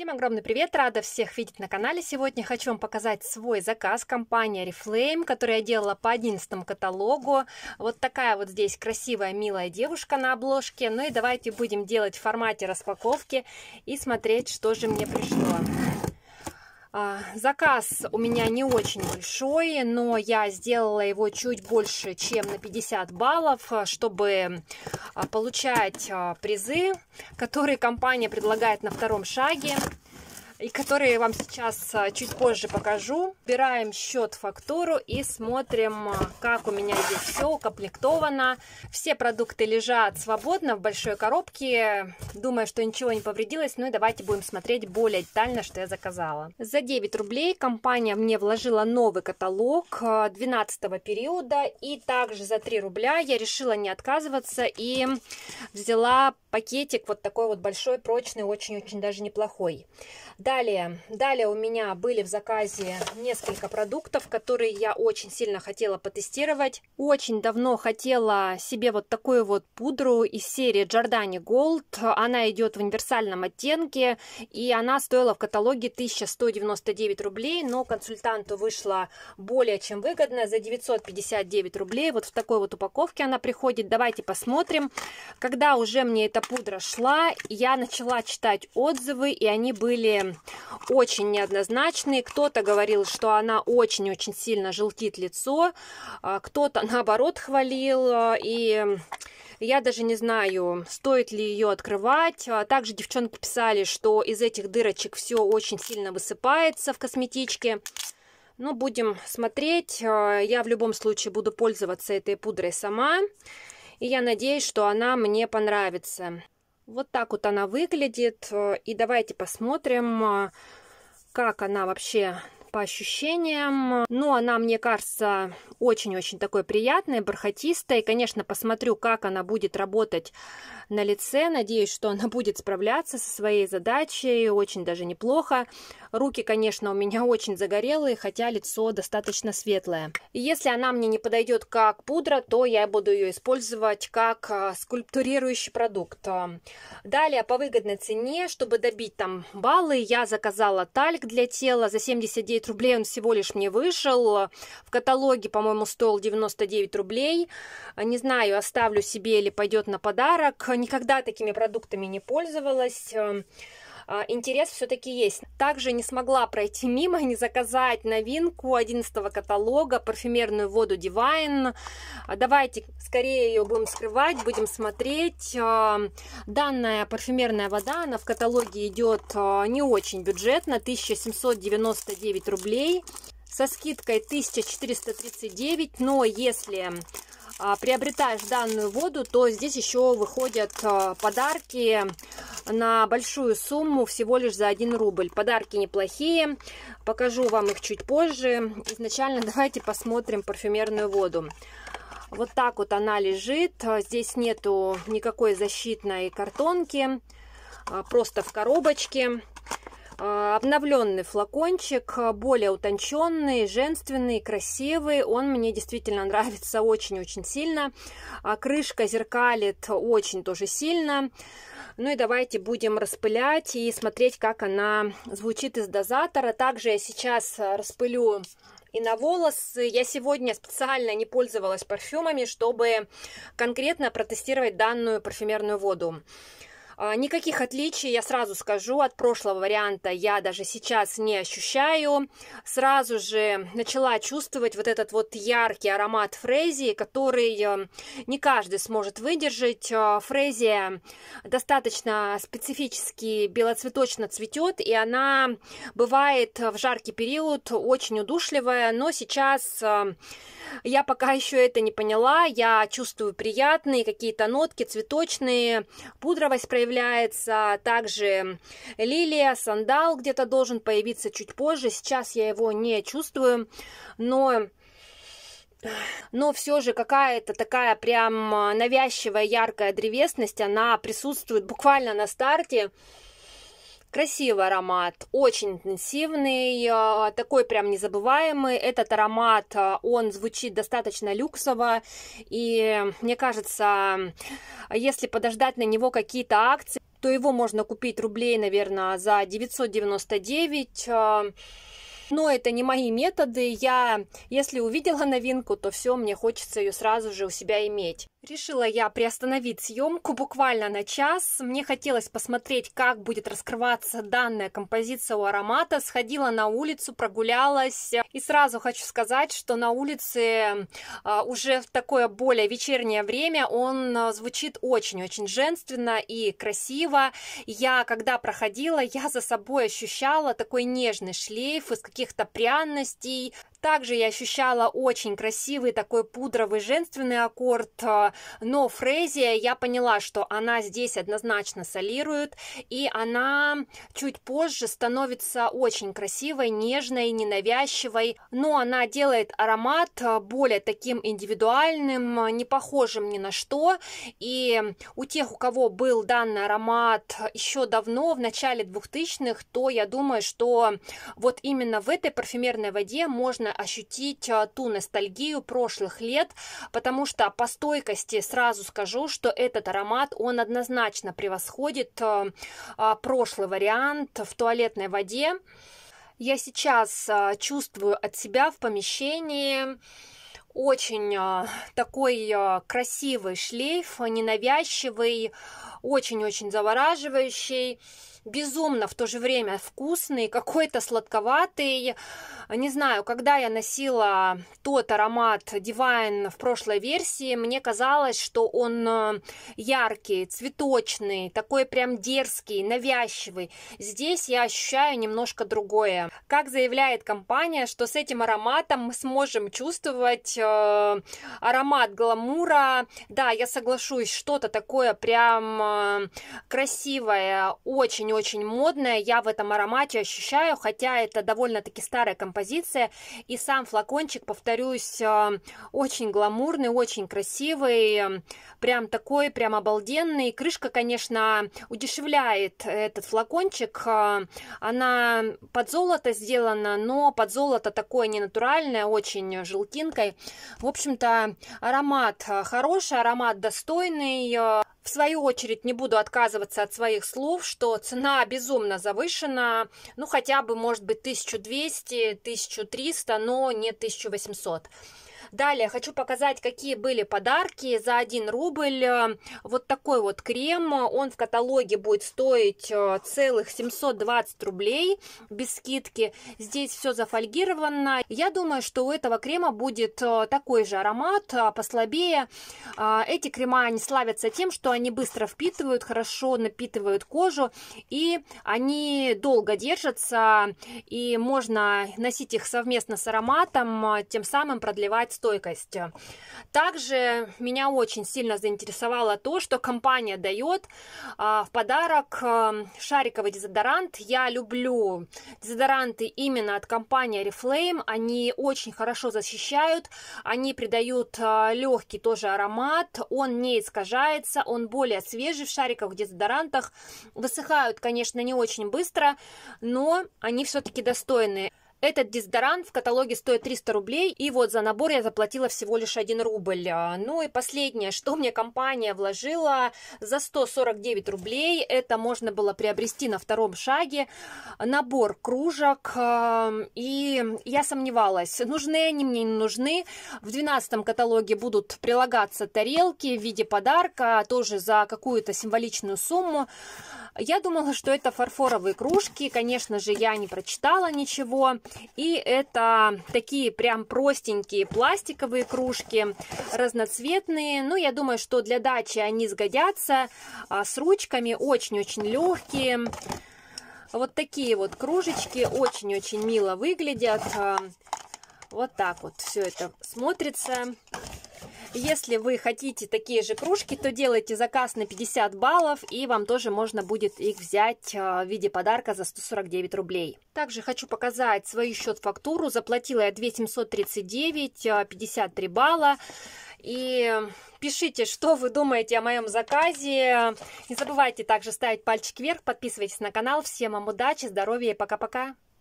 Всем огромный привет! Рада всех видеть на канале. Сегодня хочу вам показать свой заказ компании Reflame, который я делала по 11 каталогу. Вот такая вот здесь красивая, милая девушка на обложке. Ну и давайте будем делать в формате распаковки и смотреть, что же мне пришло. А, заказ у меня не очень большой, но я сделала его чуть больше, чем на 50 баллов, а, чтобы а, получать призы, которые компания предлагает на втором шаге и которые вам сейчас а, чуть позже покажу. Убираем счет фактуру и смотрим, а, как у меня здесь все укомплектовано. Все продукты лежат свободно в большой коробке. Думаю, что ничего не повредилось. Ну и давайте будем смотреть более детально, что я заказала. За 9 рублей компания мне вложила новый каталог 12 а, периода. И также за 3 рубля я решила не отказываться и взяла пакетик вот такой вот большой, прочный, очень-очень даже неплохой. Да, Далее, далее у меня были в заказе несколько продуктов, которые я очень сильно хотела потестировать. Очень давно хотела себе вот такую вот пудру из серии Giordani Gold. Она идет в универсальном оттенке, и она стоила в каталоге 1199 рублей, но консультанту вышла более чем выгодная за 959 рублей. Вот в такой вот упаковке она приходит. Давайте посмотрим. Когда уже мне эта пудра шла, я начала читать отзывы, и они были очень неоднозначный. Кто-то говорил, что она очень-очень сильно желтит лицо, а кто-то наоборот хвалил. Э, и я даже не знаю, стоит ли ее открывать. А также девчонки писали, что из этих дырочек все очень сильно высыпается в косметичке. Ну, будем смотреть. Э, я в любом случае буду пользоваться этой пудрой сама. И я надеюсь, что она мне понравится. Вот так вот она выглядит. Э, и давайте посмотрим, э, как она вообще по ощущениям. Но ну, она, мне кажется, очень-очень такой приятной, бархатистой. Конечно, посмотрю, как она будет работать на лице. Надеюсь, что она будет справляться со своей задачей очень даже неплохо. Руки, конечно, у меня очень загорелые, хотя лицо достаточно светлое. если она мне не подойдет как пудра, то я буду ее использовать как э, скульптурирующий продукт. Далее по выгодной цене, чтобы добить там баллы, я заказала тальк для тела за 79 9 рублей он всего лишь мне вышел. В каталоге, по-моему, стоил 99 рублей. Не знаю, оставлю себе или пойдет на подарок. Никогда такими продуктами не пользовалась. А, интерес все-таки есть. Также не смогла пройти мимо, не заказать новинку 11 каталога, парфюмерную воду Divine. А, давайте скорее ее будем скрывать, будем смотреть. А, данная парфюмерная вода, она в каталоге идет не очень бюджетно, 1799 рублей со скидкой 1439, но если приобретаешь данную воду, то здесь еще выходят подарки на большую сумму всего лишь за 1 рубль. Подарки неплохие, покажу вам их чуть позже. Изначально давайте посмотрим парфюмерную воду. Вот так вот она лежит, здесь нету никакой защитной картонки, а, просто в коробочке. Э, обновленный флакончик, э, более утонченный, женственный, красивый. Он мне действительно нравится очень-очень сильно. А крышка зеркалит очень тоже сильно. Ну и давайте будем распылять и смотреть, как она звучит из дозатора. Также я сейчас э, распылю и на волосы. Я сегодня специально не пользовалась парфюмами, чтобы конкретно протестировать данную парфюмерную воду. А, никаких отличий, я сразу скажу, от прошлого варианта я даже сейчас не ощущаю. Сразу же начала чувствовать вот этот вот яркий аромат фрезии, который эм, не каждый сможет выдержать. А, Фрезия достаточно специфически белоцветочно цветет, и она бывает в жаркий период очень удушливая, но сейчас эм, я пока еще это не поняла. Я чувствую приятные какие-то нотки, цветочные, пудровость проявляется появляется, также лилия, сандал где-то должен появиться чуть позже, сейчас я его не чувствую, но но все же какая-то такая прям навязчивая яркая древесность, она присутствует буквально на старте, Красивый аромат, очень интенсивный, э, такой прям незабываемый. Этот аромат, э, он звучит достаточно люксово, и мне кажется, если подождать на него какие-то акции, то его можно купить рублей, наверное, за 999 э. но это не мои методы. Я, если увидела новинку, то все, мне хочется ее сразу же у себя иметь. Решила я приостановить съемку буквально на час. Мне хотелось посмотреть, как будет раскрываться данная композиция у аромата. Сходила на улицу, прогулялась. И сразу хочу сказать, что на улице а, уже в такое более вечернее время он а, звучит очень-очень женственно и красиво. Я, когда проходила, я за собой ощущала такой нежный шлейф из каких-то пряностей, также я ощущала очень красивый такой пудровый женственный аккорд, э, но фрезия, я поняла, что она здесь однозначно солирует, и она чуть позже становится очень красивой, нежной, ненавязчивой, но она делает аромат э, более таким индивидуальным, э, не похожим ни на что, и у тех, у кого был данный аромат еще давно, в начале 2000-х, то я думаю, что вот именно в этой парфюмерной воде можно действительно ощутить а, ту ностальгию прошлых лет, потому что по стойкости сразу скажу, что этот аромат, он однозначно превосходит а, а, прошлый вариант в туалетной воде. Я сейчас чувствую от себя в помещении очень такой красивый шлейф, ненавязчивый, очень-очень завораживающий безумно в то же время вкусный, какой-то сладковатый. Не знаю, когда я носила тот аромат Divine в прошлой версии, мне казалось, что он э, яркий, цветочный, такой прям дерзкий, навязчивый. Здесь я ощущаю немножко другое. Как заявляет компания, что с этим ароматом мы сможем чувствовать э, аромат гламура. Да, я соглашусь, что-то такое прям э, красивое, очень очень-очень модное. Я в этом аромате ощущаю, хотя это довольно-таки старая композиция. И сам флакончик, повторюсь, э, очень гламурный, очень красивый. Э, прям такой, прям обалденный. Крышка, конечно, удешевляет этот флакончик. Э, она под золото сделана, но под золото такое ненатуральное, очень желтинкой. В общем-то, аромат хороший, аромат достойный. В свою очередь не буду отказываться от своих слов, что цена безумно завышена, ну хотя бы может быть 1200, 1300, но не 1800. Далее хочу показать, какие были подарки за 1 рубль. Э, вот такой вот крем, он в каталоге будет стоить э, целых 720 рублей без скидки. Здесь все зафольгировано. Я думаю, что у этого крема будет э, такой же аромат, послабее. Эти крема, они славятся тем, что они быстро впитывают, хорошо напитывают кожу, и они долго держатся, и можно носить их совместно с ароматом, тем самым продлевать стойкостью. Также меня очень сильно заинтересовало то, что компания дает а, в подарок а, шариковый дезодорант. Я люблю дезодоранты именно от компании Reflame. Они очень хорошо защищают, они придают а, легкий тоже аромат, он не искажается, он более свежий в шариковых дезодорантах. Высыхают, конечно, не очень быстро, но они все-таки достойные. Этот дезодорант в каталоге стоит 300 рублей, и вот за набор я заплатила всего лишь 1 рубль. А, ну и последнее, что мне компания вложила за 149 рублей, это можно было приобрести на втором шаге набор кружек, а, и я сомневалась, нужны они мне, не нужны. В 12 каталоге будут прилагаться тарелки в виде подарка, тоже за какую-то символичную сумму. Я думала, что это фарфоровые кружки, конечно же, я не прочитала ничего. И это такие прям простенькие пластиковые кружки, разноцветные. Ну, я думаю, что для дачи они сгодятся, а с ручками очень-очень легкие. Вот такие вот кружечки очень-очень мило выглядят. А, вот так вот все это смотрится. Если вы хотите такие же кружки, то делайте заказ на 50 баллов, и вам тоже можно будет их взять э, в виде подарка за 149 рублей. Также хочу показать свою счет-фактуру. Заплатила я 2739, 53 э, балла. И пишите, что вы думаете о моем заказе. Не забывайте также ставить пальчик вверх, подписывайтесь на канал. Всем вам удачи, здоровья и пока-пока.